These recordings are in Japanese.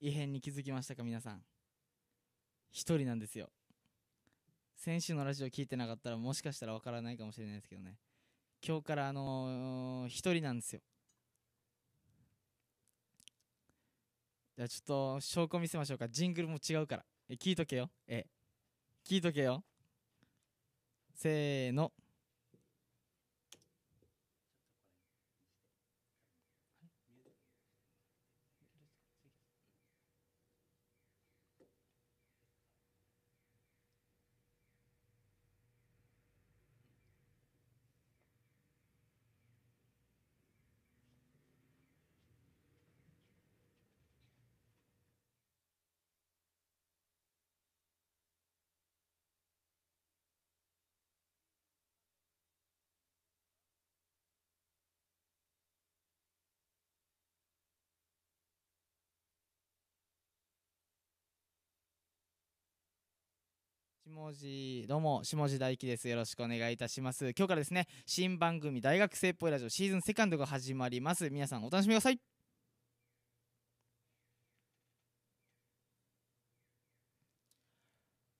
異変に気づきましたか皆さん一人なんですよ先週のラジオ聞いてなかったらもしかしたらわからないかもしれないですけどね今日からあのー、一人なんですよじゃあちょっと証拠見せましょうかジングルも違うからえ聞いとけよえ聞いとけよせーの下地どうも下地大輝ですよろしくお願いいたします今日からですね新番組大学生っぽいラジオシーズンセカンドが始まります皆さんお楽しみください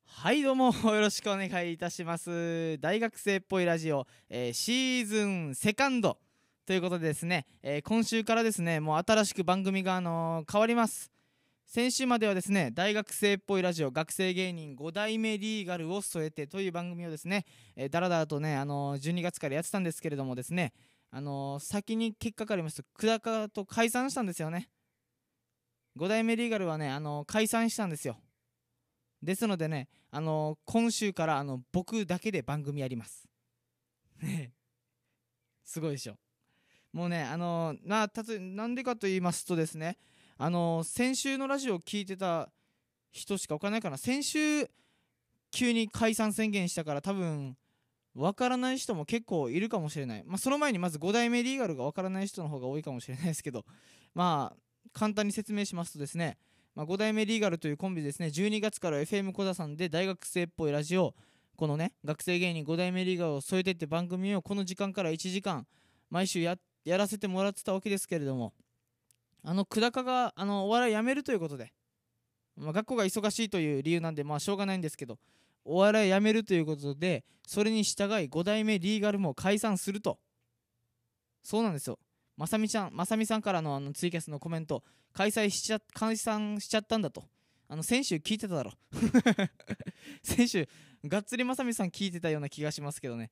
はいどうもよろしくお願いいたします大学生っぽいラジオ、えー、シーズンセカンドということでですね、えー、今週からですねもう新しく番組があのー、変わります先週まではですね大学生っぽいラジオ学生芸人5代目リーガルを添えてという番組をですね、えだらだらとね、あの12月からやってたんですけれどもですね、あの先に結果がありますと久高と解散したんですよね5代目リーガルはね、あの解散したんですよですのでね、あの今週からあの僕だけで番組やりますすごいでしょもうねあのなたとなんでかと言いますとですねあの先週のラジオを聞いてた人しか分からないかな先週急に解散宣言したから多分分からない人も結構いるかもしれない、まあ、その前にまず5代目リーガルが分からない人の方が多いかもしれないですけど まあ簡単に説明しますとですね、まあ、5代目リーガルというコンビですね12月から FM 小田さんで大学生っぽいラジオこのね学生芸人5代目リーガルを添えてって番組をこの時間から1時間毎週やらせてもらってたわけですけれどもあの久高があのお笑いやめるということで、まあ、学校が忙しいという理由なんでまあしょうがないんですけどお笑いやめるということでそれに従い5代目リーガルも解散するとそうなんですよまさみちゃんまさみさんからのあのツイキャスのコメント開催しちゃ解散しちゃったんだとあの先週聞いてただろ 先週がっつりまさみさん聞いてたような気がしますけどね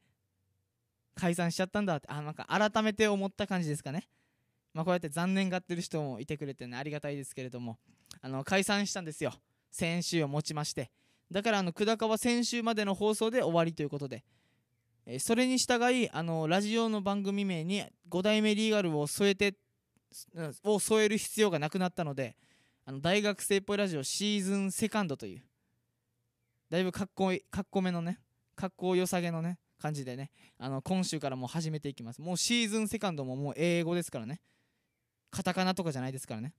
解散しちゃったんだってあなんか改めて思った感じですかねまあ、こうやって残念がってる人もいてくれてねありがたいですけれどもあの解散したんですよ先週をもちましてだからあの久高は先週までの放送で終わりということで、えそれに従いあのラジオの番組名に5代目リーガルを添えてを添える必要がなくなったのであの大学生っぽいラジオシーズンセカンドというだいぶかっこいいかっこめのねかっこよさげのね感じでねあの今週からもう始めていきますもうシーズンセカンドももう英語ですからねカタカナとかじゃないですからね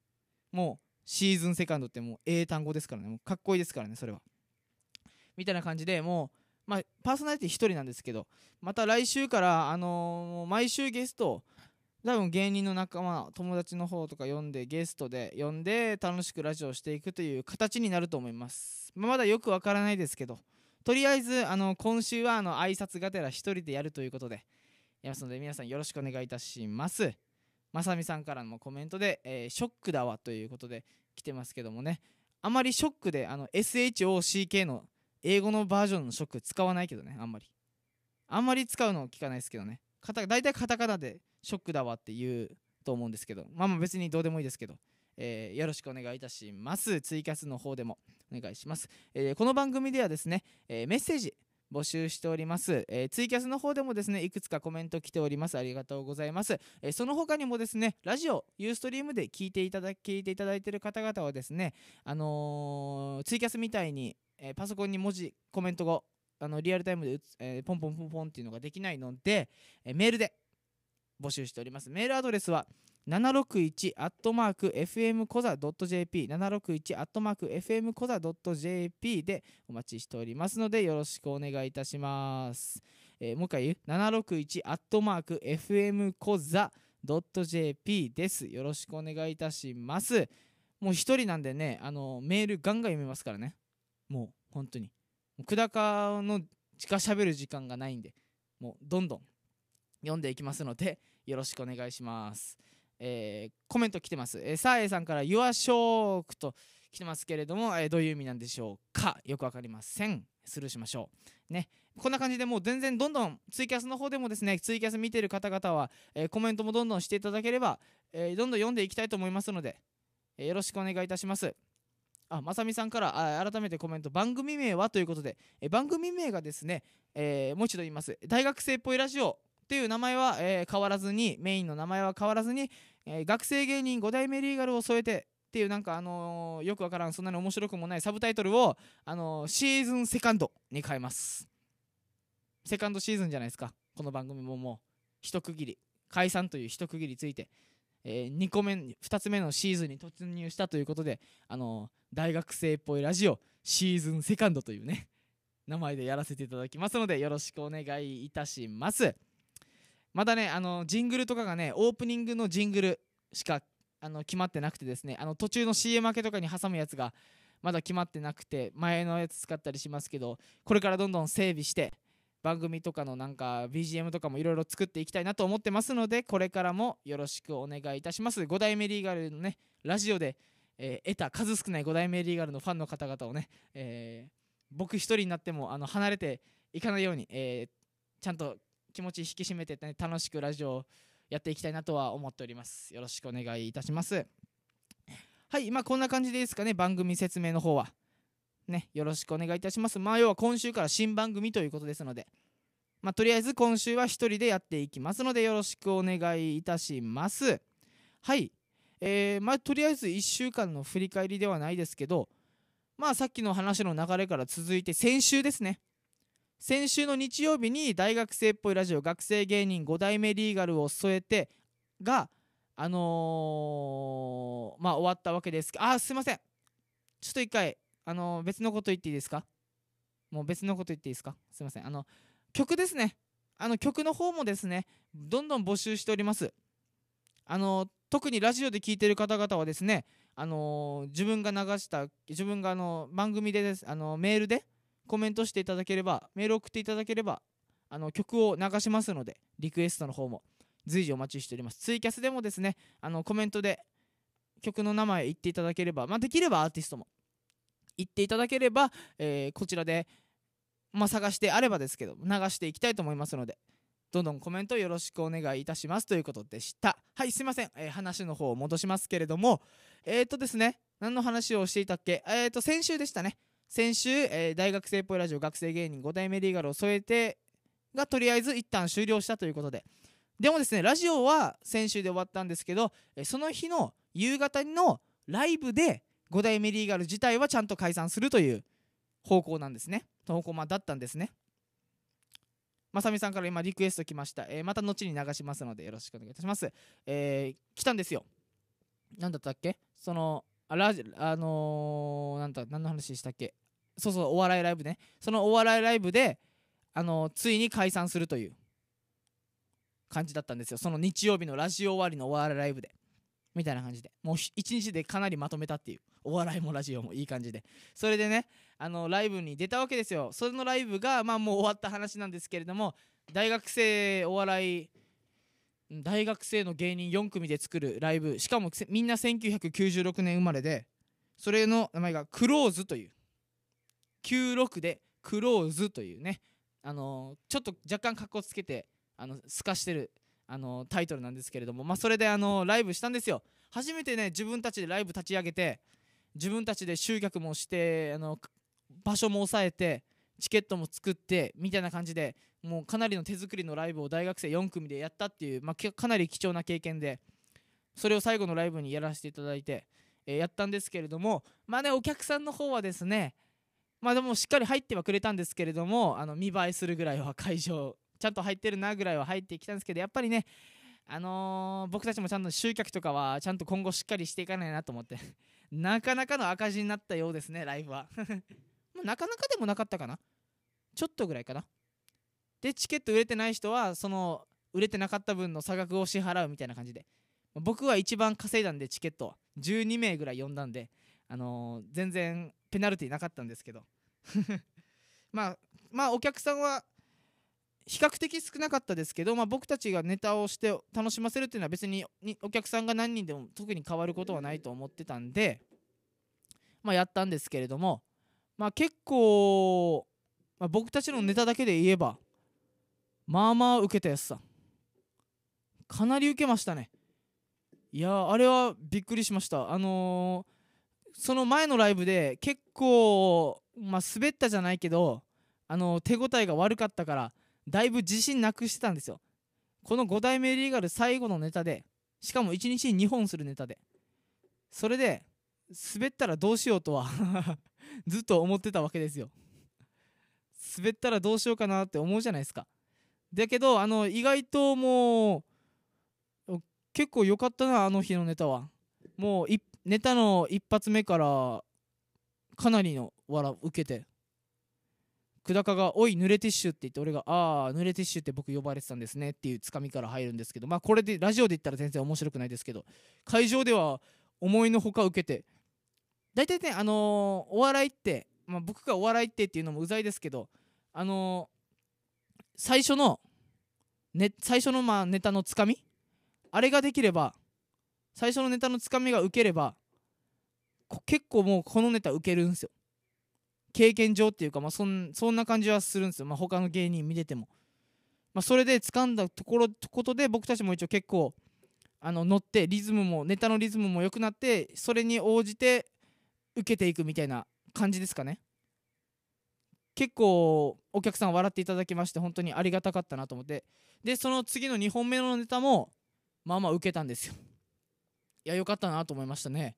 もうシーズンセカンドってもう英単語ですからねもうかっこいいですからねそれはみたいな感じでもう、まあ、パーソナリティ1人なんですけどまた来週から、あの毎週ゲスト多分芸人の仲間友達の方とか呼んでゲストで呼んで楽しくラジオしていくという形になると思います、まだよくわからないですけどとりあえずあの今週はあの挨拶がてら1人でやるということでやますので皆さんよろしくお願いいたしますまさみさんからのコメントで、えー、ショックだわということで来てますけどもねあまりショックであの SHOCK の英語のバージョンのショック使わないけどねあんまりあんまり使うのを聞かないですけどね大体カタカナでショックだわって言うと思うんですけどまあまあ別にどうでもいいですけど、えー、よろしくお願いいたしますツイキャスの方でもお願いします、えー、この番組ではですね、えー、メッセージ募集しております、えー、ツイキャスの方でもですねいくつかコメント来ておりますありがとうございます、えー、その他にもですねラジオユーストリームで聞いていただ聞いていただいている方々はですねあのー、ツイキャスみたいに、えパソコンに文字コメントがあのリアルタイムでえつ、えポンポンポンポンっていうのができないので、えメールで募集しておりますメールアドレスは「761アットマーク FM コザ .jp 761アットマーク FM コザ .jp でお待ちしておりますのでよろしくお願いいたします、えー、もう一回言う761アットマーク FM コザ .jp ですよろしくお願いいたしますもう一人なんでねあのメールガンガン読めますからねもう本当に久高の近しゃべる時間がないんでもうどんどん読んでいきますのでよろしくお願いします。えー、コメント来てます、えー、サーエさんから「Your Shock」と来てますけれども、えー、どういう意味なんでしょうかよく分かりませんスルーしましょうねこんな感じでもう全然どんどんツイキャスの方でもですねツイキャス見てる方々は、えー、コメントもどんどんしていただければ、えー、どんどん読んでいきたいと思いますので、えー、よろしくお願いいたしますあまさみさんからあ改めてコメント番組名はということで、え番組名がですね、えもう一度言います大学生っぽいラジオっていう名前は、えー、変わらずにメインの名前は変わらずに、えー、学生芸人5代目リーガルを添えてっていうなんかあのー、よくわからんそんなに面白くもないサブタイトルを、あのシーズンセカンドに変えますセカンドシーズンじゃないですかこの番組ももう一区切り解散という一区切りついて、え2個目2つ目のシーズンに突入したということで、あの大学生っぽいラジオシーズンセカンドというね名前でやらせていただきますのでよろしくお願いいたします。またねあのジングルとかがねオープニングのジングルしかあの決まってなくてですねあの途中の CM 明けとかに挟むやつがまだ決まってなくて前のやつ使ったりしますけどこれからどんどん整備して番組とかのなんか BGM とかもいろいろ作っていきたいなと思ってますのでこれからもよろしくお願いいたします5代目リーガルのねラジオで、えー、得た数少ない5代目リーガルのファンの方々をね、えー、僕一人になってもあの離れていかないように、えー、ちゃんと気持ち引き締めて、ね、楽しくラジオをやっていきたいなとは思っております。よろしくお願いいたします。はい、まあ、こんな感じですかね、番組説明の方は。ね、よろしくお願いいたします。まあ、要は今週から新番組ということですので、まあ、とりあえず今週は1人でやっていきますので、よろしくお願いいたします。はい、えー、まあ、とりあえず1週間の振り返りではないですけど、まあ、さっきの話の流れから続いて、先週ですね。先週の日曜日に大学生っぽいラジオ学生芸人5代目リーガルを添えてがあのー、まあ終わったわけですあすいませんちょっと一回あのー、別のこと言っていいですかもう別のこと言っていいですかすいませんあの曲ですねあの曲の方もですねどんどん募集しておりますあのー、特にラジオで聴いてる方々はですねあの自分が流した自分があの番組でですあのメールでコメントしていただければメール送っていただければあの曲を流しますのでリクエストの方も随時お待ちしておりますツイキャスでもですねあのコメントで曲の名前言っていただければ、まあ、できればアーティストも言っていただければ、えー、こちらで、まあ、探してあればですけど流していきたいと思いますのでどんどんコメントよろしくお願いいたしますということでしたはいすいません、えー、話の方を戻しますけれどもえっ、ー、とですね何の話をしていたっけえっ、と先週でしたね先週、えー、大学生っぽいラジオ学生芸人5代目リーガルを添えてがとりあえず一旦終了したということででもですねラジオは先週で終わったんですけど、えその日の夕方のライブで5代目リーガル自体はちゃんと解散するという方向なんですね方向まだったんですねまさみさんから今リクエスト来ました、えー、また後に流しますのでよろしくお願いいたします、えー、来たんですよ何だったっけそのあラジあのー、なんだ何の話したっけそうそうお笑いライブねそのお笑いライブであのついに解散するという感じだったんですよその日曜日のラジオ終わりのお笑いライブでみたいな感じでもう一日でかなりまとめたっていうお笑いもラジオもいい感じでそれでねあのライブに出たわけですよそのライブがまあもう終わった話なんですけれども大学生お笑い大学生の芸人4組で作るライブしかもみんな1996年生まれでそれの名前がクローズという96でクローズというね、あのちょっと若干かっこつけてあの透かしてる、あのタイトルなんですけれども、まあ、それで、あのライブしたんですよ初めてね自分たちでライブ立ち上げて自分たちで集客もして、あの場所も抑えてチケットも作ってみたいな感じでもうかなりの手作りのライブを大学生4組でやったっていう、まあ、かなり貴重な経験でそれを最後のライブにやらせていただいて、えー、やったんですけれどもまあねお客さんの方はですねまあでもしっかり入ってはくれたんですけれどもあの見栄えするぐらいは会場ちゃんと入ってるなぐらいは入ってきたんですけどやっぱりねあのー、僕たちもちゃんと集客とかはちゃんと今後しっかりしていかないなと思って なかなかの赤字になったようですねライブは まなかなかでもなかったかなちょっとぐらいかなでチケット売れてない人はその売れてなかった分の差額を支払うみたいな感じで僕は一番稼いだんでチケットは12名ぐらい呼んだんで、あのー、全然ペナルティーなかったんですけど まあまあお客さんは比較的少なかったですけど、まあ、僕たちがネタをして楽しませるっていうのは別にお客さんが何人でも特に変わることはないと思ってたんで、まあ、やったんですけれども、まあ、結構、まあ、僕たちのネタだけで言えばまあまあ受けたやつさかなり受けましたねいやあれはびっくりしましたあのー、その前のライブで結構まあ、滑ったじゃないけど、あの手応えが悪かったから、だいぶ自信なくしてたんですよ。この5代目リーガル最後のネタで、しかも1日に2本するネタで。それで、滑ったらどうしようとは ずっと思ってたわけですよ。滑ったらどうしようかなって思うじゃないですか。だけど、あの、意外ともう、結構良かったな、あの日のネタは。もう、ネタの一発目から、かなりの笑う受けて久高が「おい濡れティッシュ」って言って俺が「ああ濡れティッシュって僕呼ばれてたんですね」っていうつかみから入るんですけどまあこれでラジオで言ったら全然面白くないですけど会場では思いのほか受けて大体ねあのお笑いって、まあ、僕がお笑いってっていうのもうざいですけどあの最初の、ね、最初のまあネタのつかみあれができれば最初のネタのつかみが受ければ結構もうこのネタ受けるんですよ経験上っていうか、まあ、そんそんな感じはするんですよ、まあ、他の芸人見てても、まあ、それで掴んだところことで僕たちも一応結構あの乗ってリズムもネタのリズムも良くなってそれに応じて受けていくみたいな感じですかね結構お客さん笑っていただきまして本当にありがたかったなと思ってでその次の2本目のネタもまあまあ受けたんですよいや良かったなと思いましたね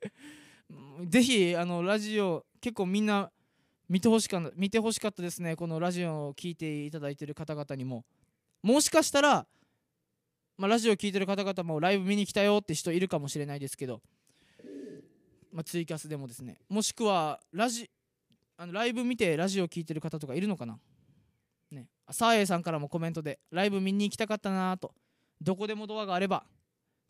ぜひあのラジオ結構みんな見てほしか見てしかったですねこのラジオを聴いていただいてる方々にももしかしたら、まあ、ラジオ聴いてる方々もライブ見に来たよって人いるかもしれないですけど、まあ、ツイキャスでもですねもしくはラジあのライブ見てラジオを聴いてる方とかいるのかなねサーエさんからもコメントでライブ見に行きたかったなとどこでもドアがあれば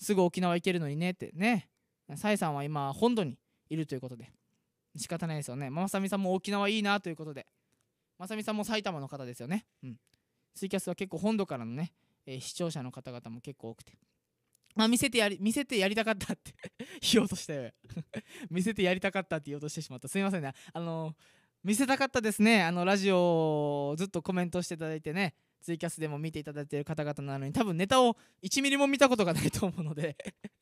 すぐ沖縄行けるのにねってねサエさんは今本土にいるということで仕方ないですよねまさみさんも沖縄いいなということでまさみさんも埼玉の方ですよねうんツイキャスは結構本土からのね、えー、視聴者の方々も結構多くてまあ見せてやり見せてやりたかったって 言おうとしたよ 見せてやりたかったって言おうとしてしまったすいませんねあのー、見せたかったですねあのラジオずっとコメントしていただいてねツイキャスでも見ていただいている方々なのに多分ネタを1ミリも見たことがないと思うので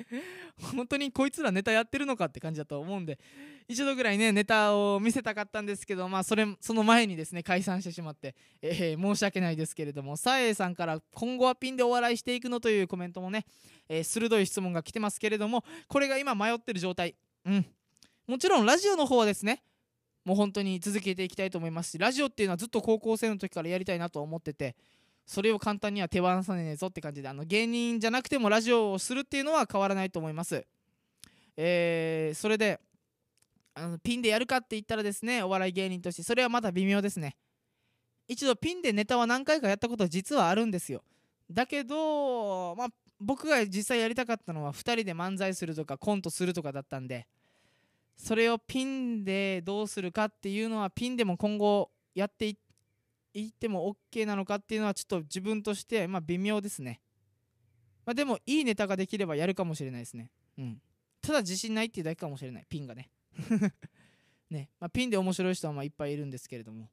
本当にこいつらネタやってるのかって感じだと思うんで一度ぐらいねネタを見せたかったんですけどまあそれその前にですね解散してしまって、えー、申し訳ないですけれどもさえさんから「今後はピンでお笑いしていくの?」というコメントもね、えー、鋭い質問が来てますけれどもこれが今迷ってる状態うんもちろんラジオの方はですねもう本当に続けていきたいと思いますしラジオっていうのはずっと高校生の時からやりたいなと思っててそれを簡単には手放さねえぞって感じであの芸人じゃなくてもラジオをするっていうのは変わらないと思います。えー、それであのピンでやるかって言ったらですねお笑い芸人としてそれはまだ微妙ですね一度ピンでネタは何回かやったことは実はあるんですよだけど、まあ、僕が実際やりたかったのは2人で漫才するとかコントするとかだったんでそれをピンでどうするかっていうのはピンでも今後やっていっても OK なのかっていうのはちょっと自分としてまあ微妙ですね、まあ、でもいいネタができればやるかもしれないですね、うん、ただ自信ないっていうだけかもしれないピンがね ね、まあ、ピンで面白い人はまいっぱいいるんですけれども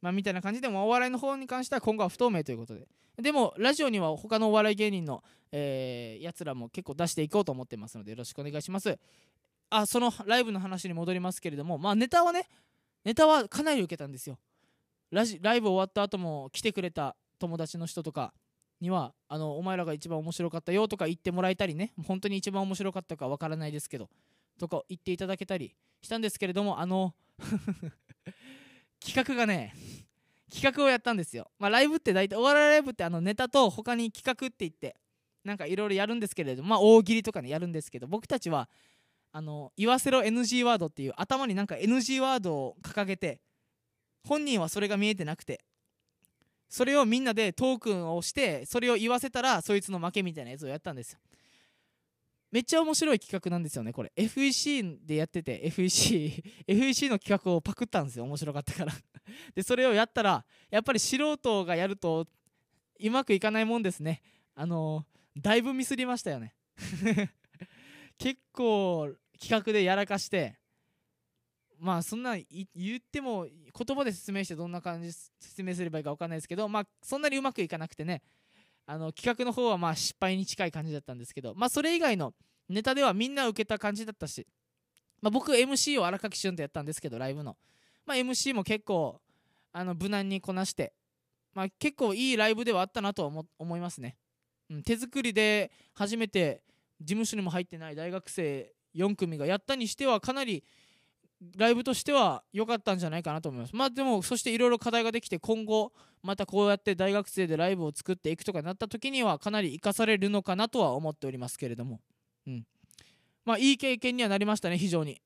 まあ、みたいな感じでもお笑いの方に関しては今後は不透明ということででもラジオには他のお笑い芸人の、えー、やつらも結構出していこうと思ってますのでよろしくお願いしますあそのライブの話に戻りますけれども、まあ、ネタはねネタはかなり受けたんですよラジライブ終わった後も来てくれた友達の人とかにはあのお前らが一番面白かったよとか言ってもらえたりね本当に一番面白かったかわからないですけどとか言っていただけたりしたんですけれどもあの 企画がね企画をやったんですよ、まあ、ライブって大体お笑いライブってあのネタと他に企画って言ってなんかいろいろやるんですけれどもまあ大喜利とかねやるんですけど僕たちはあの言わせろ NG ワードっていう頭になんか NG ワードを掲げて本人はそれが見えてなくてそれをみんなでトークンをしてそれを言わせたらそいつの負けみたいなやつをやったんですよめっちゃ面白い企画なんですよねこれ FEC でやってて FEC FEC の企画をパクったんですよ面白かったから でそれをやったらやっぱり素人がやるとうまくいかないもんですねあのー、だいぶミスりましたよね結構企画でやらかしてまあそんな言っても言葉で説明してどんな感じ説明すればいいか分かんないですけどまあそんなにうまくいかなくてねあの企画の方はまあ失敗に近い感じだったんですけどまあそれ以外のネタではみんな受けた感じだったし、まあ、僕 MC を荒垣俊とやったんですけどライブの、まあ、MC も結構あの無難にこなして、まあ、結構いいライブではあったなと思思いますね、うん、手作りで初めて事務所にも入ってない大学生4組がやったにしてはかなりライブとしては良かったんじゃないかなと思います。まあでもそしていろいろ課題ができて今後またこうやって大学生でライブを作っていくとかなった時にはかなり生かされるのかなとは思っておりますけれども、うん、まあいい経験にはなりましたね非常に、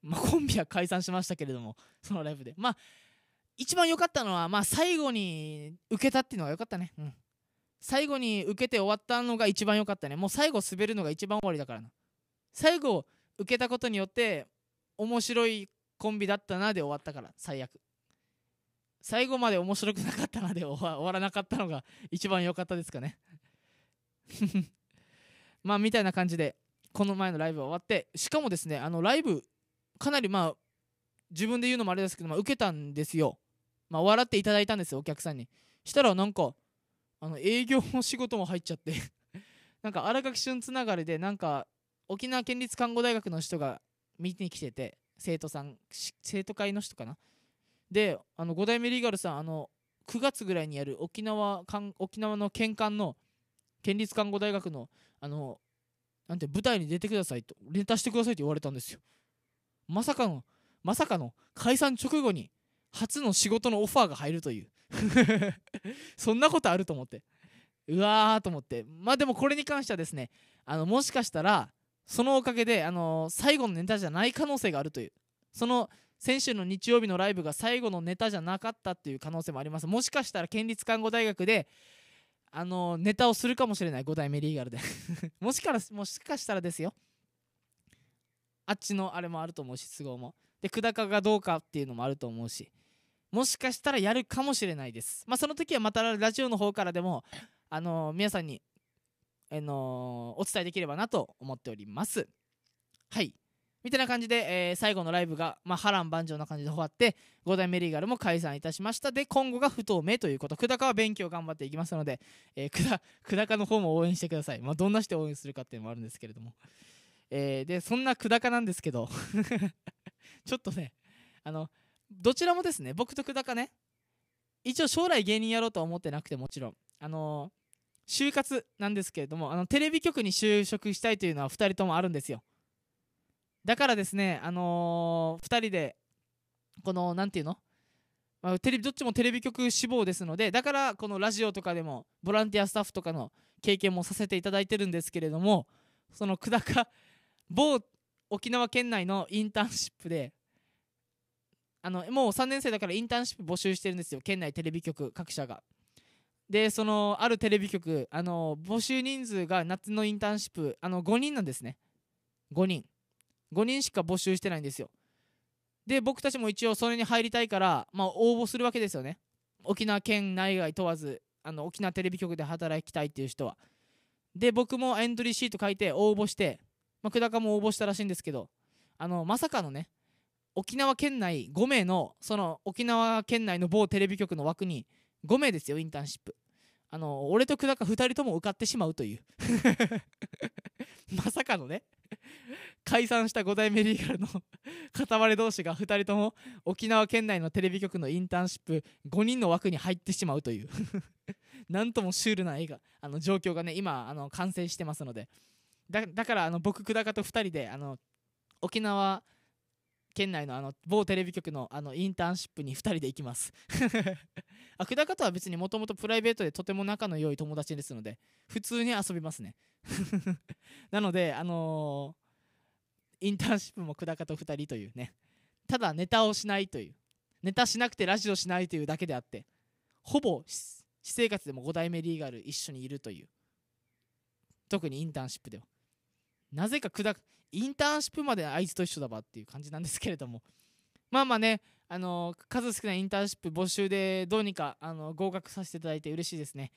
まあ、コンビは解散しましたけれどもそのライブでまあ一番良かったのはまあ最後に受けたっていうのが良かったねうん最後に受けて終わったのが一番良かったねもう最後滑るのが一番終わりだからな最後受けたことによって面白いコンビだったなで終わったから最悪最後まで面白くなかったなで終わらなかったのが一番良かったですかね まあみたいな感じでこの前のライブは終わってしかもですねあのライブかなりまあ自分で言うのもあれですけど、まあ、受けたんですよまあ笑っていただいたんですよお客さんにしたらなんかあの営業の仕事も入っちゃって なんか荒垣旬つながりでなんか沖縄県立看護大学の人が見に来てて生徒さん生徒会の人かなであの5代目リーガルさんあの9月ぐらいにやる沖縄沖縄の県間の県立看護大学のあのなんて舞台に出てくださいとレタしてくださいと言われたんですよまさかのまさかの解散直後に初の仕事のオファーが入るという そんなことあると思ってうわーと思ってまあでもこれに関してはですねあのもしかしたらそのおかげで、あのー、最後のネタじゃない可能性があるというその先週の日曜日のライブが最後のネタじゃなかったっていう可能性もありますもしかしたら県立看護大学であのネタをするかもしれない5代目リーガルで もしからもしかしたらですよあっちのあれもあると思うし都合もで久高がどうかっていうのもあると思うしもしかしたらやるかもしれないです。まあ、その時はまたラジオの方からでも、あのー、皆さんに、あ、えー、のお伝えできればなと思っております。はい。みたいな感じで、えー、最後のライブが、まあ、波乱万丈な感じで終わって、五代メリーガルも解散いたしました。で、今後が不透明ということ。久高は勉強頑張っていきますので、えー、久高の方も応援してください。まあ、どんな人を応援するかっていうのもあるんですけれども。えー、で、そんな久高なんですけど ちょっとね、あの、どちらもですね僕と久高ね一応将来芸人やろうとは思ってなくてもちろんあのー、就活なんですけれどもあのテレビ局に就職したいというのは2人ともあるんですよだからですねあのー、2人でこの何て言うのまあ、テレビどっちもテレビ局志望ですのでだからこのラジオとかでもボランティアスタッフとかの経験もさせていただいてるんですけれどもその久高某沖縄県内のインターンシップであのもう3年生だからインターンシップ募集してるんですよ県内テレビ局各社が。でそのあるテレビ局あの募集人数が夏のインターンシップあの5人なんですね5人5人しか募集してないんですよで僕たちも一応それに入りたいから、まあ、応募するわけですよね沖縄県内外問わずあの沖縄テレビ局で働きたいっていう人はで僕もエントリーシート書いて応募して、まあ、久高も応募したらしいんですけどあのまさかのね沖縄県内5名のその沖縄県内の某テレビ局の枠に5名ですよインターンシップあの俺と久高2人とも受かってしまうという まさかのね解散した5代目リーガルの片割れ同士が2人とも沖縄県内のテレビ局のインターンシップ5人の枠に入ってしまうという なんともシュールな映画あの状況がね今あの完成してますのでだからあの僕久高と2人であの沖縄県内のあの某テレビ局のあのインターンシップに2人で行きます あ久高とは別にもともとプライベートでとても仲の良い友達ですので普通に遊びますね なのであのー、インターンシップも久高と2人というねただネタをしないというネタしなくてラジオしないというだけであってほぼ私生活でも5代目リーガル一緒にいるという特にインターンシップではなぜか久高インターンシップまであいつと一緒だわっていう感じなんですけれども まあまあねあの数少ないインターンシップ募集でどうにかあの合格させていただいて嬉しいですね、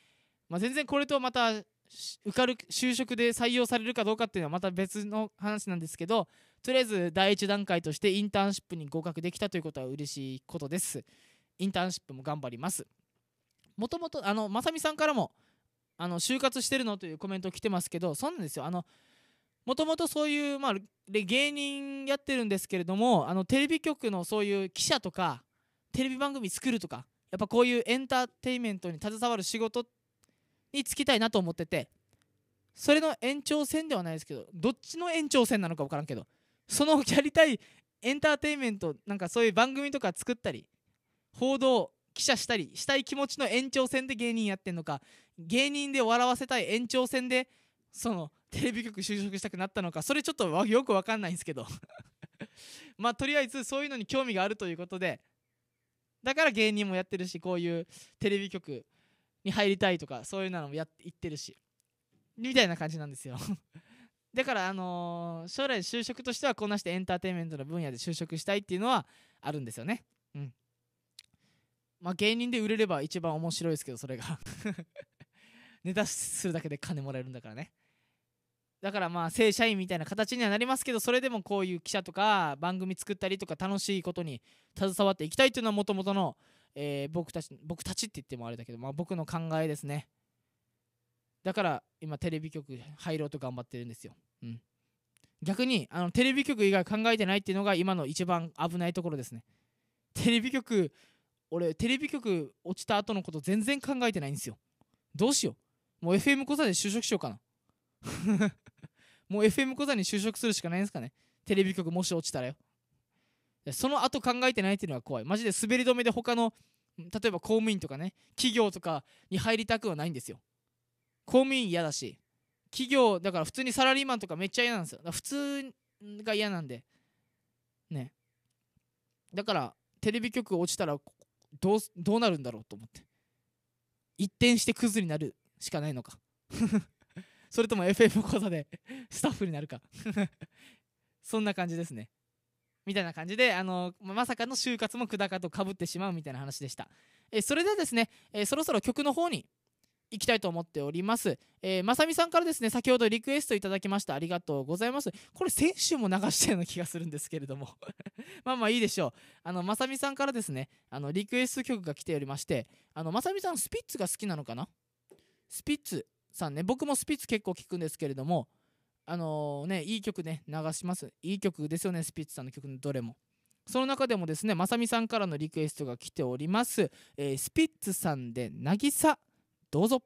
まあ、全然これとまた受かる就職で採用されるかどうかっていうのはまた別の話なんですけどとりあえず第一段階としてインターンシップに合格できたということは嬉しいことですインターンシップも頑張りますもともとあのまさみさんからもあの就活してるのというコメント来てますけどそうなんですよあのもともとそういう、まあ、芸人やってるんですけれどもあのテレビ局のそういう記者とかテレビ番組作るとかやっぱこういうエンターテインメントに携わる仕事に就きたいなと思っててそれの延長線ではないですけどどっちの延長線なのか分からんけどそのやりたいエンターテインメントなんかそういう番組とか作ったり報道記者したりしたい気持ちの延長線で芸人やってんのか芸人で笑わせたい延長線でそのテレビ局就職したくなったのかそれちょっとよく分かんないんですけど まあとりあえずそういうのに興味があるということでだから芸人もやってるしこういうテレビ局に入りたいとかそういうのもやって言ってるしみたいな感じなんですよ だからあのー、将来就職としてはこんなしてエンターテインメントの分野で就職したいっていうのはあるんですよねうんまあ芸人で売れれば一番面白いですけどそれが ネタするだけで金もらえるんだからねだからまあ正社員みたいな形にはなりますけどそれでもこういう記者とか番組作ったりとか楽しいことに携わっていきたいというのはもともとの、えー、僕たち僕たちって言ってもあれだけど、まあ、僕の考えですねだから今テレビ局入ろうと頑張ってるんですよ、うん、逆にあのテレビ局以外考えてないっていうのが今の一番危ないところですねテレビ局俺テレビ局落ちた後のこと全然考えてないんですよどうしようもう FM 小座で就職しようかな もう FM 小座に就職するしかないんですかねテレビ局もし落ちたらよその後考えてないっていうのは怖いマジで滑り止めで他の例えば公務員とかね企業とかに入りたくはないんですよ公務員嫌だし企業だから普通にサラリーマンとかめっちゃ嫌なんですよ普通が嫌なんでねだからテレビ局落ちたらどうどうなるんだろうと思って一転してクズになるしかないのか それとも FM 講座で スタッフになるか そんな感じですねみたいな感じで、あのまさかの就活も久高とかぶってしまうみたいな話でした。えそれではですね、えそろそろ曲の方に行きたいと思っております。えー、まさみさんからですね、先ほどリクエストいただきました。ありがとうございます。これ、先週も流したような気がするんですけれども まあまあいいでしょう。あの、まさみさんからですね、あの、リクエスト曲が来ておりまして、あの、まさみさん、スピッツが好きなのかなスピッツさんね僕もスピッツ結構聞くんですけれどもあのー、ねいい曲ね流しますいい曲ですよねスピッツさんの曲のどれもその中でもですねまさみさんからのリクエストが来ております、えー、スピッツさんで「渚」どうぞ。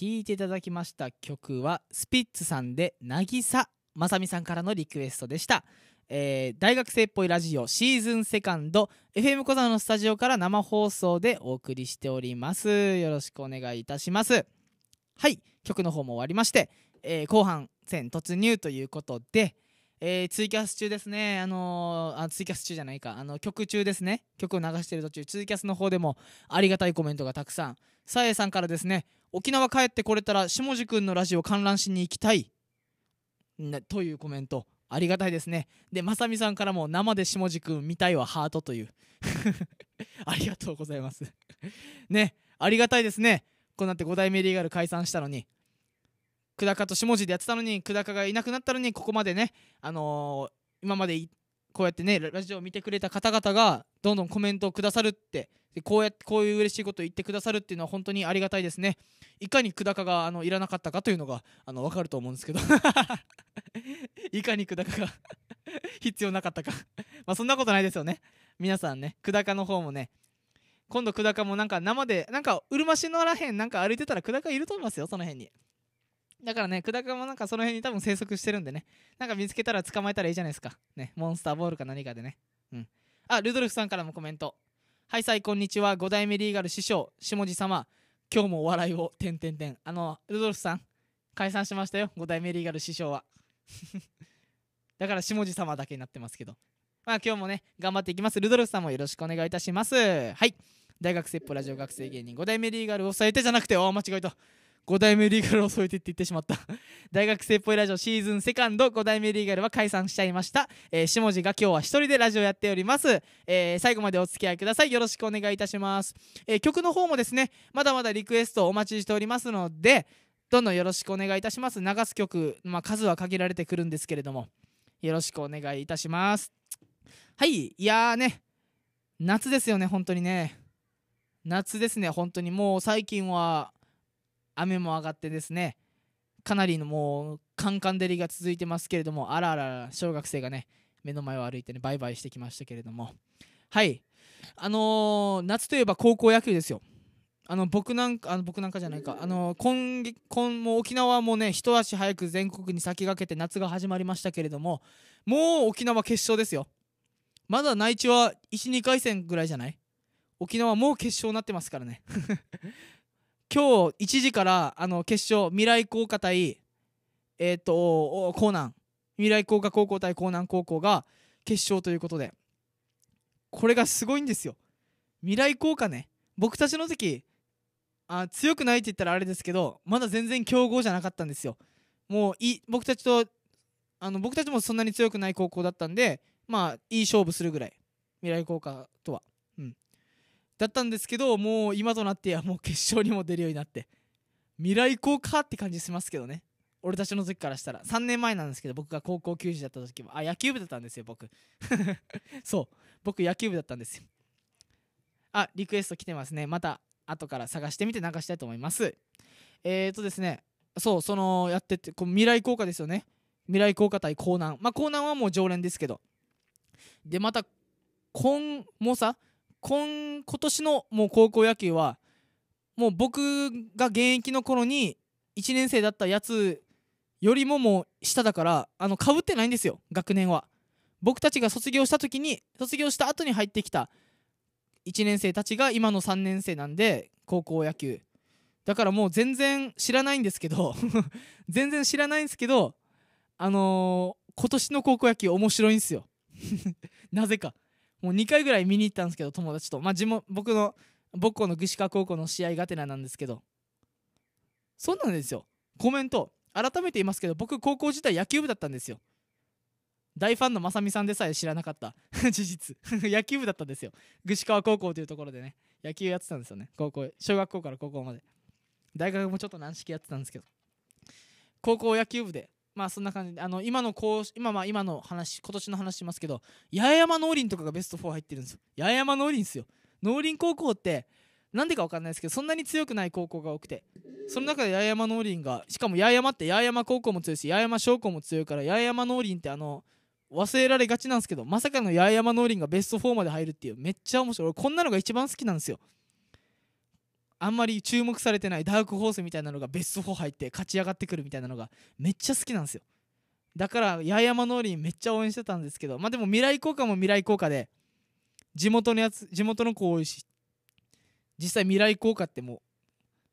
聴いていただきました曲はスピッツさんで「渚」雅美さんからのリクエストでした、えー、大学生っぽいラジオシーズンセカンド FM 小沢のスタジオから生放送でお送りしておりますよろしくお願いいたしますはい曲の方も終わりまして、えー、後半戦突入ということで、えー、ツイキャス中ですね、あのー、あツイキャス中じゃないか、あの曲中ですね、曲を流している途中、ツイキャスの方でもありがたいコメントがたくさん、さえさんからですね、沖縄帰ってこれたら下地君のラジオ観覧しに行きたいというコメントありがたいですねでまさみさんからも生で下地君見たいはハートという ありがとうございます ねありがたいですねこうなって5代目リーガル解散したのに久高と下地でやってたのに久高がいなくなったのにここまでねあのー、今までこうやってねラジオを見てくれた方々がどんどんコメントをくださるってこうやってこういう嬉しいことを言ってくださるっていうのは本当にありがたいですねいかに久高があのいらなかったかというのがあの分かると思うんですけど いかに久高が 必要なかったかまそんなことないですよね皆さんね久高の方もね今度久高もなんか生でなんかうるましのあらへんなんか歩いてたら久高いると思いますよその辺にだからね久高もなんかその辺に多分生息してるんでねなんか見つけたら捕まえたらいいじゃないですかねモンスターボールか何かでねうんあルドルフさんからもコメントはいさいこんにちは5代目リーガル師匠下地様今日もお笑いをてんてんてんあのルドルフさん解散しましたよ5代目リーガル師匠は だから下地様だけになってますけどまあ今日もね頑張っていきますルドルフさんもよろしくお願いいたしますはい大学セップラジオ学生芸人5代目リーガルを抑えてじゃなくておあ間違えた5代目リーガルを添えてって言ってしまった 大学生っぽいラジオシーズンセカンド5代目リーガルは解散しちゃいました、えー、下地が今日は一人でラジオやっております、えー、最後までお付き合いくださいよろしくお願いいたします、えー、曲の方もですねまだまだリクエストお待ちしておりますのでどんどんよろしくお願いいたします流す曲、まあ、数は限られてくるんですけれどもよろしくお願いいたしますはいいやーね夏ですよね本当にね夏ですね本当にもう最近は雨も上がってですねかなりのもうカンカン照りが続いてますけれどもあらあら小学生がね目の前を歩いてねバイバイしてきましたけれどもはいあのー、夏といえば高校野球ですよあの僕なんかあの僕なんかじゃないかあの今今も沖縄もね一足早く全国に先駆けて夏が始まりましたけれどももう沖縄決勝ですよまだ内地は12回戦ぐらいじゃない沖縄もう決勝になってますからね今日1時からあの決勝未来工科対えっ、ー、と江南未来工科高校対江南高校が決勝ということでこれがすごいんですよ未来工科ね僕たちの時あ強くないって言ったらあれですけどまだ全然強豪じゃなかったんですよもうい僕たちとあの僕たちもそんなに強くない高校だったんでまあいい勝負するぐらい未来工科とはうんだったんですけどもう今となってはもう決勝にも出るようになって未来校かって感じしますけどね俺たちの時からしたら3年前なんですけど僕が高校球児だった時も、あ野球部だったんですよ僕 そう僕野球部だったんですよあリクエスト来てますねまた後から探してみて流したいと思いますえっ、ー、とですねそうそのやっててこう未来効果ですよね未来効果対江南まあ江南はもう常連ですけどでまた今もさ今今年のもう高校野球はもう僕が現役の頃に1年生だったやつよりももう下だからあの被ってないんですよ学年は僕たちが卒業した時に卒業した後に入ってきた1年生たちが今の3年生なんで高校野球だからもう全然知らないんですけど 全然知らないんですけどあのー、今年の高校野球面白いんですよ なぜかもう2回ぐらい見に行ったんですけど友達と、まあ、地元僕の母校の具志川高校の試合がてらなんですけどそうなんですよコメント改めて言いますけど僕高校自体野球部だったんですよ大ファンのまさみさんでさえ知らなかった 事実 野球部だったんですよ具志川高校というところでね野球やってたんですよね高校小学校から高校まで大学もちょっと軟式やってたんですけど高校野球部でまあそんな感じであの今のこう今まあ今の話今年の話しますけど八重山農林とかがベスト4入ってるんですよ八重山農林ですよ農林高校ってなんでか分かんないですけどそんなに強くない高校が多くてその中で八重山農林がしかも八重山って八重山高校も強いし八重山商工も強いから八重山農林ってあの忘れられがちなんですけどまさかの八重山農林がベスト4まで入るっていうめっちゃ面白い俺こんなのが一番好きなんですよあんまり注目されてないダークホースみたいなのがベスト4入って勝ち上がってくるみたいなのがめっちゃ好きなんですよだから八重山農林めっちゃ応援してたんですけどまあでも未来効果も未来効果で地元のやつ地元の子多いし実際未来効果ってもう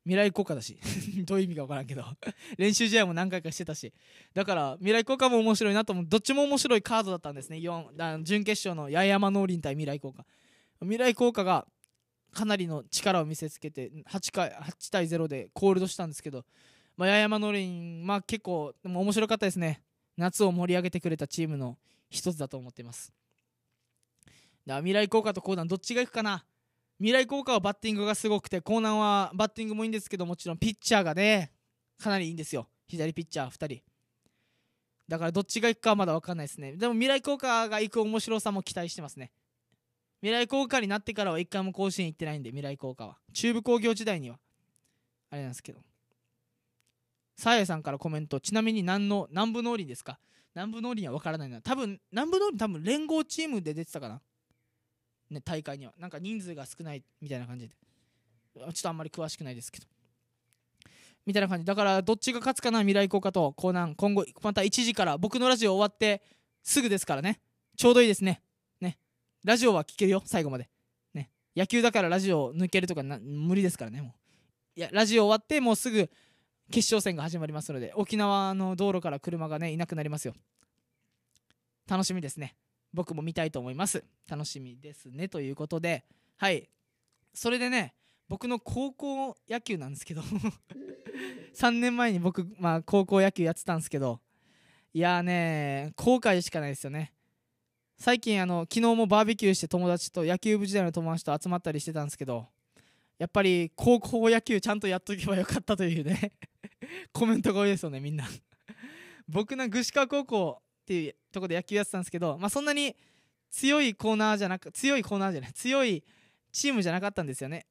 未来効果だし どういう意味か分からんけど練習試合も何回かしてたしだから未来効果も面白いなと思うどっちも面白いカードだったんですね4準決勝の八重山農林対未来効果未来効果がかなりの力を見せつけて 8, 回8対0でコールドしたんですけど、まあ、八重山りんまあ、結構でも面白かったですね夏を盛り上げてくれたチームの一つだと思っています未来効果と講談どっちがいくかな未来効果はバッティングがすごくて江南はバッティングもいいんですけどもちろんピッチャーがねかなりいいんですよ左ピッチャー2人だからどっちがいくかはまだ分かんないですねでも未来効果がいく面白さも期待してますね未来工科になってからは一回も甲子園行ってないんで、未来工科は。中部工業時代には。あれなんですけど。サーヤさんからコメント。ちなみに何の、南部農林ですか南部農林は分からないな。多分、南部農林多分連合チームで出てたかな。ね、大会には。なんか人数が少ないみたいな感じで。ちょっとあんまり詳しくないですけど。みたいな感じ。だから、どっちが勝つかな、未来効果と、コーナン、今後、また1時から、僕のラジオ終わって、すぐですからね。ちょうどいいですね。ラジオは聞けるよ最後までね野球だからラジオ抜けるとか無理ですからねもういやラジオ終わってもうすぐ決勝戦が始まりますので沖縄の道路から車がねいなくなりますよ楽しみですね僕も見たいと思います楽しみですねということではいそれでね僕の高校野球なんですけど3 年前に僕、まあ、高校野球やってたんですけどいやーね後悔しかないですよね最近あの昨日もバーベキューして友達と野球部時代の友達と集まったりしてたんですけどやっぱり高校野球ちゃんとやっとけばよかったというね コメントが多いですよねみんな僕な具志川高校っていうとこで野球やってたんですけど、まあ、そんなに強いコーナーじゃなく強いコーナーじゃない強いチームじゃなかったんですよね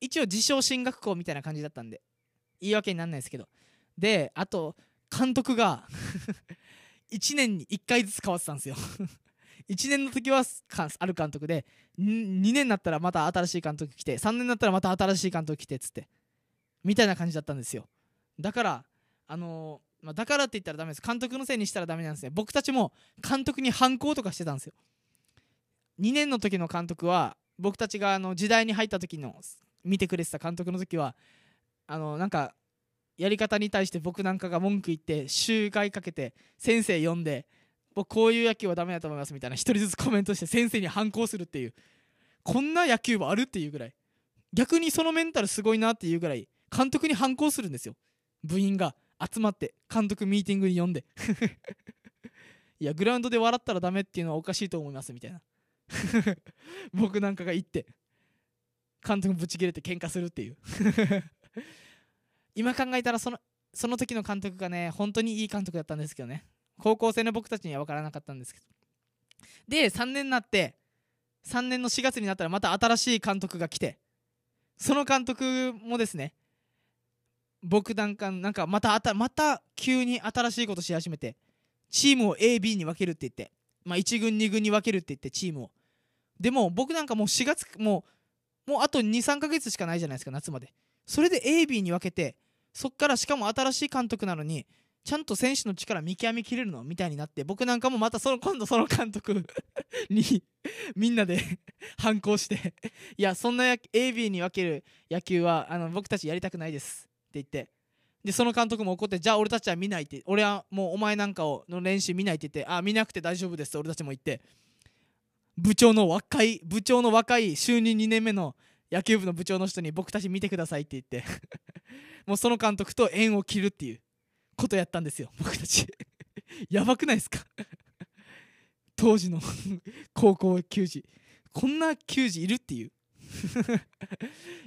一応自称進学校みたいな感じだったんで言い訳にならないですけどであと監督が1 年に1回ずつ変わってたんですよ1年の時はある監督で2年になったらまた新しい監督来て3年になったらまた新しい監督来てっつってみたいな感じだったんですよだからあのー、まあ、だからって言ったらダメです監督のせいにしたらダメなんですね僕たちも監督に反抗とかしてたんですよ2年の時の監督は僕たちがあの時代に入った時の見てくれてた監督の時はあのなんかやり方に対して僕なんかが文句言って集会かけて先生呼んで僕こういう野球はダメだと思いますみたいな1人ずつコメントして先生に反抗するっていうこんな野球部あるっていうぐらい逆にそのメンタルすごいなっていうぐらい監督に反抗するんですよ部員が集まって監督ミーティングに呼んで いやグラウンドで笑ったらダメっていうのはおかしいと思いますみたいな 僕なんかが言って監督ぶち切れて喧嘩するっていう 今考えたらそのその時の監督がね本当にいい監督だったんですけどね高校生の僕たちには分からなかったんですけどで3年になって3年の4月になったらまた新しい監督が来てその監督もですね僕なんかなんかまたあたまた急に新しいことし始めてチームを AB に分けるって言って、まあ、1軍2軍に分けるって言ってチームをでも僕なんかもう4月もうもうあと23ヶ月しかないじゃないですか夏までそれで AB に分けてそっからしかも新しい監督なのにちゃんと選手の力見極めきれるのみたいになって僕なんかもまたその今度その監督 にみんなで 反抗していやそんな AB に分ける野球はあの僕たちやりたくないですって言ってでその監督も怒ってじゃあ俺たちは見ないって俺はもうお前なんかをの練習見ないって言ってあ見なくて大丈夫ですって俺たちも言って部長の若い部長の若い就任2年目の野球部の部長の人に僕たち見てくださいって言って もうその監督と縁を切るっていう。ことやったんですよ 僕たち やばくないですか 当時の高校球児こんな球児いるっていう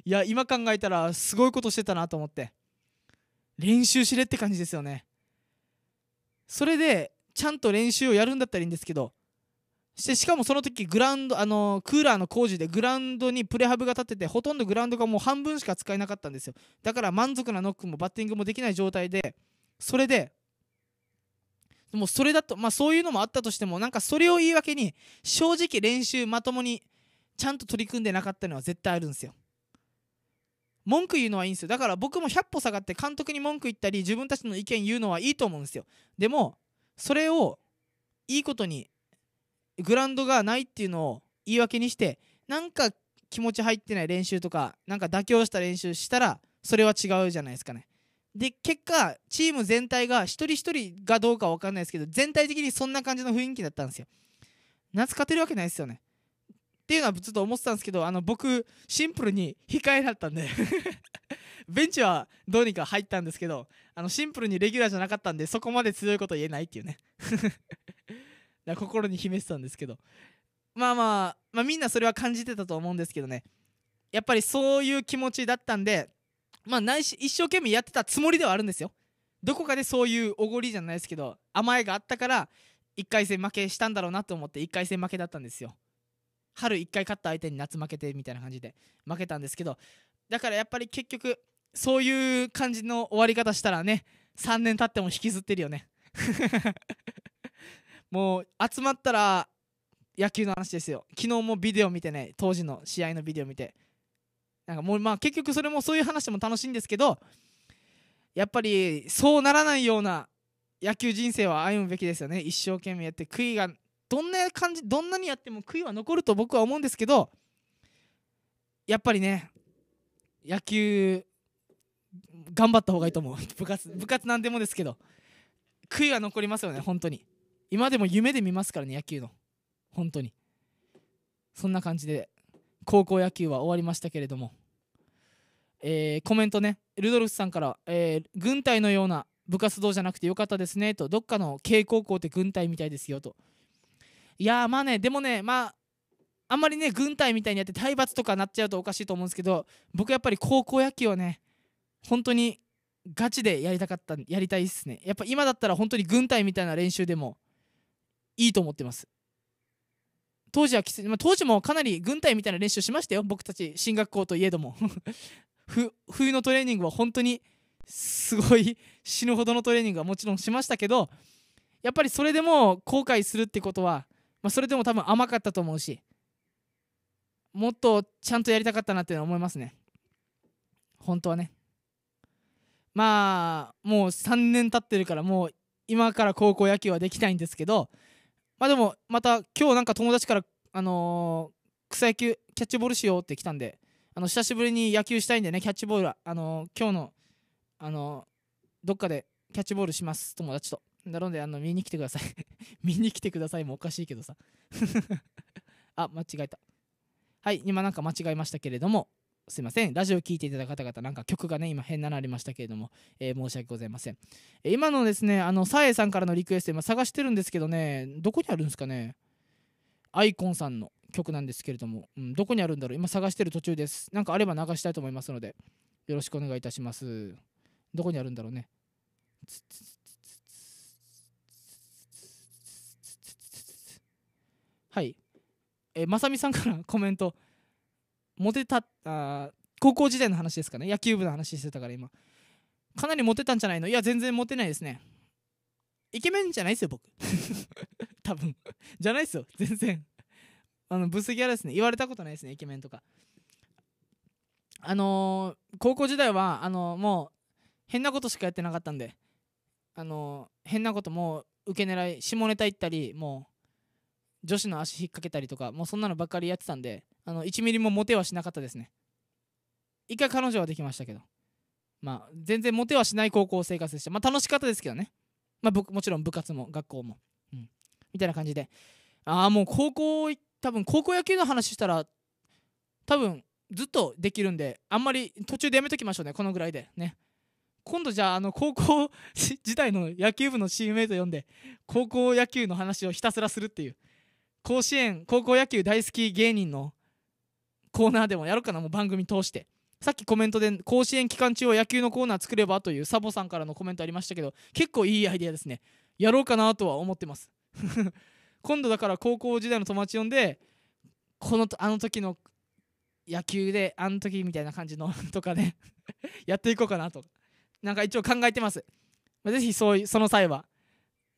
いや今考えたらすごいことしてたなと思って練習しれって感じですよねそれでちゃんと練習をやるんだったらいいんですけどしてしかもその時グラウンドあのクーラーの工事でグラウンドにプレハブが立っててほとんどグラウンドがもう半分しか使えなかったんですよだから満足なノックもバッティングもできない状態でそれでもうそれだと、まあ、そういうのもあったとしてもなんかそれを言い訳に正直練習まともにちゃんと取り組んでなかったのは絶対あるんですよ文句言うのはいいんですよだから僕も100歩下がって監督に文句言ったり自分たちの意見言うのはいいと思うんですよでもそれをいいことにグラウンドがないっていうのを言い訳にしてなんか気持ち入ってない練習とかなんか妥協した練習したらそれは違うじゃないですかねで結果チーム全体が一人一人がどうか分かんないですけど全体的にそんな感じの雰囲気だったんですよ夏勝てるわけないですよねっていうのはちょっと思ってたんですけどあの僕シンプルに控えだったんで ベンチはどうにか入ったんですけどあのシンプルにレギュラーじゃなかったんでそこまで強いこと言えないっていうね だ心に秘めてたんですけどまあまあ、まあ、みんなそれは感じてたと思うんですけどねやっぱりそういう気持ちだったんでまあ一生懸命やってたつもりではあるんですよどこかでそういうおごりじゃないですけど甘えがあったから1回戦負けしたんだろうなと思って1回戦負けだったんですよ春1回勝った相手に夏負けてみたいな感じで負けたんですけどだからやっぱり結局そういう感じの終わり方したらね3年経っても引きずってるよね もう集まったら野球の話ですよ昨日もビデオ見てね当時の試合のビデオ見てなんかもうまあ結局それもそういう話も楽しいんですけどやっぱりそうならないような野球人生は歩むべきですよね一生懸命やって悔いがどんな感じどんなにやっても悔いは残ると僕は思うんですけどやっぱりね野球頑張った方がいいと思う部活部活なんでもですけど悔いは残りますよね本当に今でも夢で見ますからね野球の本当にそんな感じで高校野球は終わりましたけれども、えー、コメントねルドルフさんから、えー、軍隊のような部活動じゃなくてよかったですねとどっかの慶高校って軍隊みたいですよといやまあねでもねまああんまりね軍隊みたいにやって体罰とかなっちゃうとおかしいと思うんですけど僕やっぱり高校野球はね本当にガチでやりたかったやりたいっすねやっぱ今だったら本当に軍隊みたいな練習でもいいと思ってます当時はきつい、まあ、当時もかなり軍隊みたいな練習しましたよ僕たち進学校といえども 冬のトレーニングは本当にすごい死ぬほどのトレーニングはもちろんしましたけどやっぱりそれでも後悔するってことは、まあ、それでも多分甘かったと思うしもっとちゃんとやりたかったなっていうのは思いますね本当はねまあもう3年経ってるからもう今から高校野球はできないんですけどまあでも、また今日なんか友達から、あのー、草野球キャッチボールしようって来たんで、あの、久しぶりに野球したいんでね、キャッチボールは、あのー、今日の、あのー、どっかでキャッチボールします、友達と。なので、あの、見に来てください 見に来てくださいもおかしいけどさ あ、間違えた。はい、今なんか間違えましたけれども、すいません。ラジオ聴いていただいた方々、なんか曲がね、今変なのありましたけれども、えー、申し訳ございません。えー、今のですね、あの、さえさんからのリクエスト、今探してるんですけどね、どこにあるんですかね。アイコンさんの曲なんですけれども、うん、どこにあるんだろう。今探してる途中です。なんかあれば流したいと思いますので、よろしくお願いいたします。どこにあるんだろうね。はい。えー、まさみさんからコメント。モテたあ高校時代の話ですかね野球部の話してたから今かなりモテたんじゃないのいや全然モテないですねイケメンじゃないですよ僕 多分じゃないですよ全然あのブスギャラですね言われたことないですねイケメンとかあのー、高校時代はあのー、もう変なことしかやってなかったんであのー、変なことも受け狙い下ネタ行ったりもう女子の足引っ掛けたりとかもうそんなのばっかりやってたんであの1ミリもモテはしなかったですね一回彼女はできましたけどまあ全然モテはしない高校生活でしたまあ楽しかったですけどねまあもちろん部活も学校も、うん、みたいな感じでああもう高校多分高校野球の話したら多分ずっとできるんであんまり途中でやめときましょうねこのぐらいでね今度じゃああの高校 時代の野球部のチームメイト呼んで高校野球の話をひたすらするっていう甲子園高校野球大好き芸人のコーナーでもやろうかなもう番組通してさっきコメントで甲子園期間中は野球のコーナー作ればというサボさんからのコメントありましたけど結構いいアイデアですねやろうかなとは思ってます 今度だから高校時代の友達呼んでこのあの時の野球であの時みたいな感じのとかね やっていこうかなとなんか一応考えてます是非そういうその際は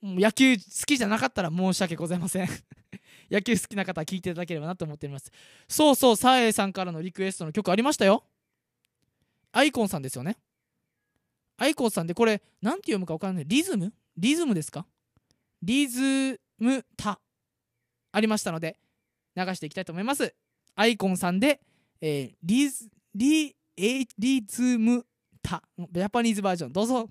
野球好きじゃなかったら申し訳ございません野球好きな方はいていただければなと思っておりますそうそうサーエさんからのリクエストの曲ありましたよアイコンさんですよねアイコンさんでこれ何て読むか分からないリズムリズムですかリズムタありましたので流していきたいと思いますアイコンさんで、えー、リズリリズムタジャパニーズバージョンどうぞ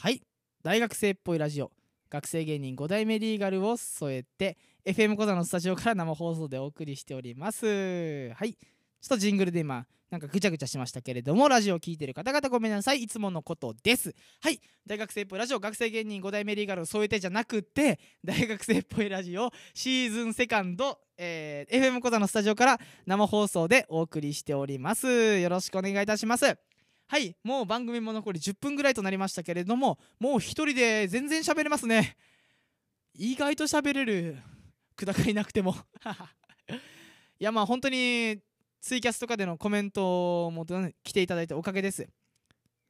はい大学生っぽいラジオ学生芸人5代目リーガルを添えて FM 小座のスタジオから生放送でお送りしておりますはいちょっとジングルで今なんかぐちゃぐちゃしましたけれどもラジオを聴いてる方々ごめんなさいいつものことですはい大学生っぽいラジオ学生芸人5代目リーガルを添えてじゃなくて大学生っぽいラジオシーズンセカンド、えー、FM 小座のスタジオから生放送でお送りしておりますよろしくお願いいたしますはいもう番組も残り10分ぐらいとなりましたけれどももう1人で全然喋れますね意外と喋れるくだかりなくてもいやまあ本当にツイキャスとかでのコメントも来ていただいたおかげです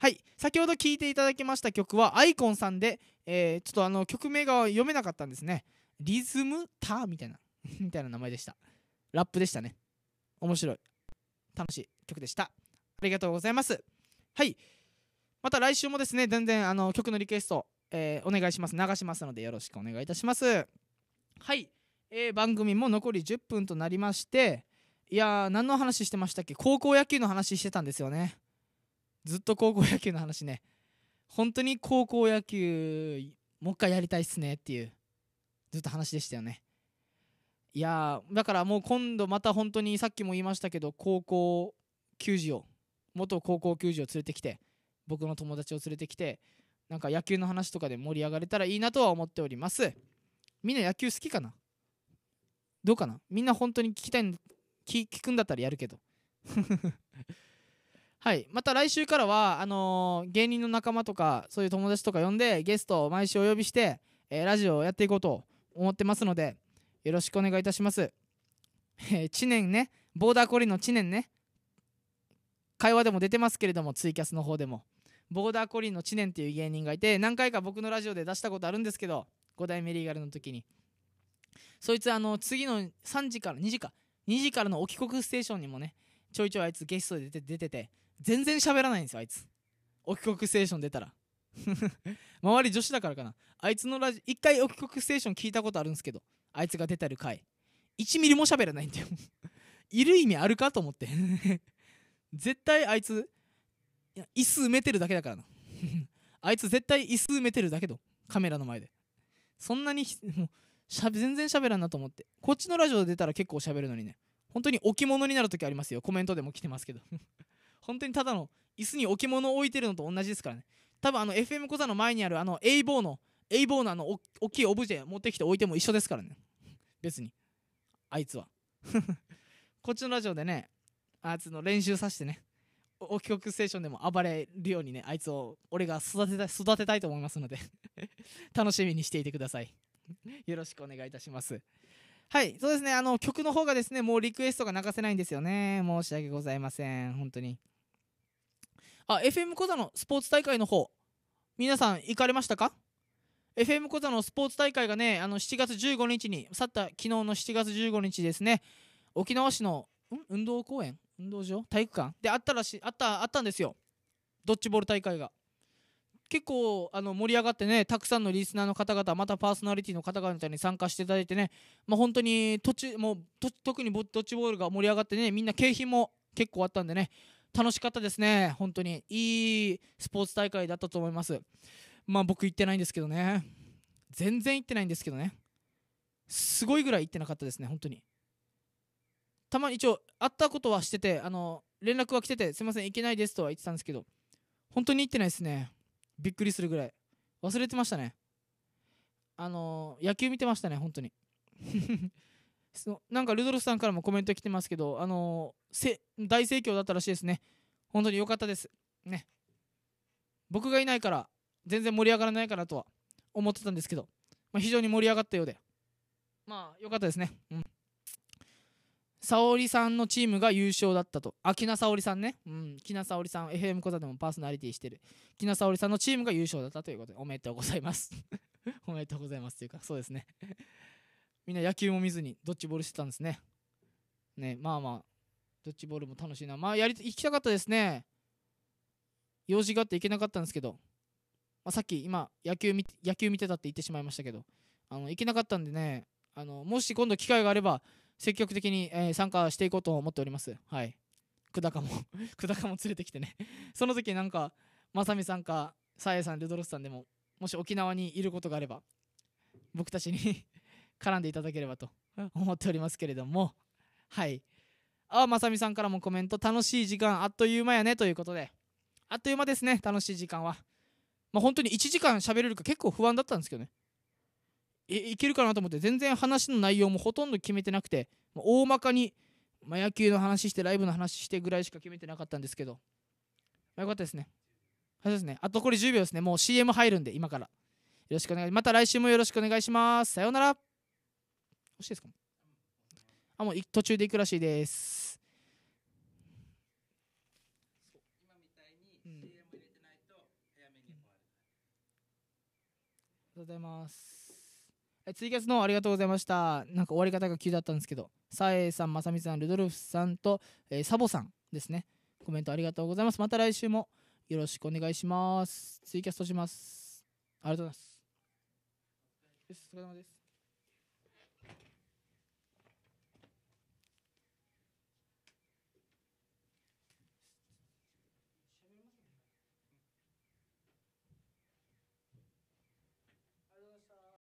はい先ほど聴いていただきました曲はアイコンさんで、えー、ちょっとあの曲名が読めなかったんですねリズムタみたいな みたいな名前でしたラップでしたね面白い楽しい曲でしたありがとうございますはいまた来週もですね全然あの曲のリクエスト、えー、お願いします流しますのでよろしくお願いいたしますはい、えー、番組も残り10分となりましていや何の話してましたっけ高校野球の話してたんですよねずっと高校野球の話ね本当に高校野球もう一回やりたいっすねっていうずっと話でしたよねいやだからもう今度また本当にさっきも言いましたけど高校球児を元高校球児を連れてきて僕の友達を連れてきてなんか野球の話とかで盛り上がれたらいいなとは思っておりますみんな野球好きかなどうかなみんな本当に聞きたい聞聞くんだったらやるけど はいまた来週からはあのー、芸人の仲間とかそういう友達とか呼んでゲストを毎週お呼びして、えー、ラジオをやっていこうと思ってますのでよろしくお願いいたします、え知念ねボーダーコリーの知念ね会話でも出てますけれどもツイキャスの方でもボーダーコリーの知念っていう芸人がいて何回か僕のラジオで出したことあるんですけど5代目リーガルの時にそいつあの次の3時から2時か2時からの「お帰国ステーション」にもねちょいちょいあいつゲストで出て出てて全然喋らないんですよあいつお帰国ステーション出たら 周り女子だからかなあいつのラジ一回お帰国ステーション聞いたことあるんですけどあいつが出てる回1ミリも喋らないんだよ いる意味あるかと思って絶対あいついや椅子埋めてるだけだからな あいつ絶対椅子埋めてるだけどカメラの前でそんなにもうしゃ全然喋らんなと思ってこっちのラジオ出たら結構喋るのにね本当に置物になる時ありますよコメントでも来てますけど 本当にただの椅子に置物を置いてるのと同じですからね多分あの FM 小座の前にあるあの A 棒の A 棒のあの大きいオブジェ持ってきて置いても一緒ですからね別にあいつは こっちのラジオでねあいつの練習させてねお帰国ステーションでも暴れるようにねあいつを俺が育てたい育てたいと思いますので 楽しみにしていてくださいよろしくお願いいたしますはいそうですねあの曲の方がですねもうリクエストが泣かせないんですよね申し訳ございません本当にあ FM 小座のスポーツ大会の方皆さん行かれましたか FM 小座のスポーツ大会がねあの7月15日に去った昨日の7月15日ですね沖縄市の運動公園運動場体育館であったらしあったあったんですよドッジボール大会が結構あの盛り上がってねたくさんのリスナーの方々またパーソナリティの方々に参加していただいてね、まあ、本当に途中もう特にドッジボールが盛り上がってねみんな景品も結構あったんでね楽しかったですね本当にいいスポーツ大会だったと思いますまあ僕行ってないんですけどね全然行ってないんですけどねすごいぐらい行ってなかったですね本当にたまに一応会ったことはしててあの連絡は来ててすいません行けないですとは言ってたんですけど本当に行ってないですねびっくりするぐらい忘れてましたねあの野球見てましたね本当に なんかルドルフさんからもコメント来てますけどあの大盛況だったらしいですね本当に良かったですね僕がいないから全然盛り上がらないかなとは思ってたんですけど、まあ、非常に盛り上がったようでまあ良かったですねうん沙織さんのチームが優勝だったと。あ、木名沙織さんね。うん、木名沙織さん、FM 小座でもパーソナリティしてる。木名沙織さんのチームが優勝だったということで、おめでとうございます。おめでとうございますというか、そうですね。みんな野球も見ずに、ドッジボールしてたんですね。ね、まあまあ、ドッジボールも楽しいな。まあ、やり、行きたかったですね。用事があって行けなかったんですけど、まあ、さっき今、野球見、野球見てたって言ってしまいましたけど、あの、行けなかったんでね、あの、もし今度機会があれば、積極的に、えー、参加していこうと思っております。はい。久高も 久高も連れてきてね その時なんか、まさみさんか、さえさん、ルドロスさんでも、もし沖縄にいることがあれば、僕たちに 絡んでいただければと思っておりますけれども、はい。あ、まさみさんからもコメント、楽しい時間、あっという間やねということで、あっという間ですね、楽しい時間は。まあ、本当に1時間喋れるか結構不安だったんですけどね。いけるかなと思って全然話の内容もほとんど決めてなくて大まかに、まあ、野球の話してライブの話してぐらいしか決めてなかったんですけど、まあ、よかったですねそうですねあとこれ10秒ですねもう CM 入るんで今からよろしくお願いまた来週もよろしくお願いしますさようならしいですかあもう途中で行くらしいですありがとうございます。ツイキャスのありがとうございました。なんか終わり方が急だったんですけど、さえさん、まさみさん、ルドルフさんと、えー、サボさんですね。コメントありがとうございます。また来週もよろしくお願いします。ツイキャスとします。ありがとうございます。お疲れ様です。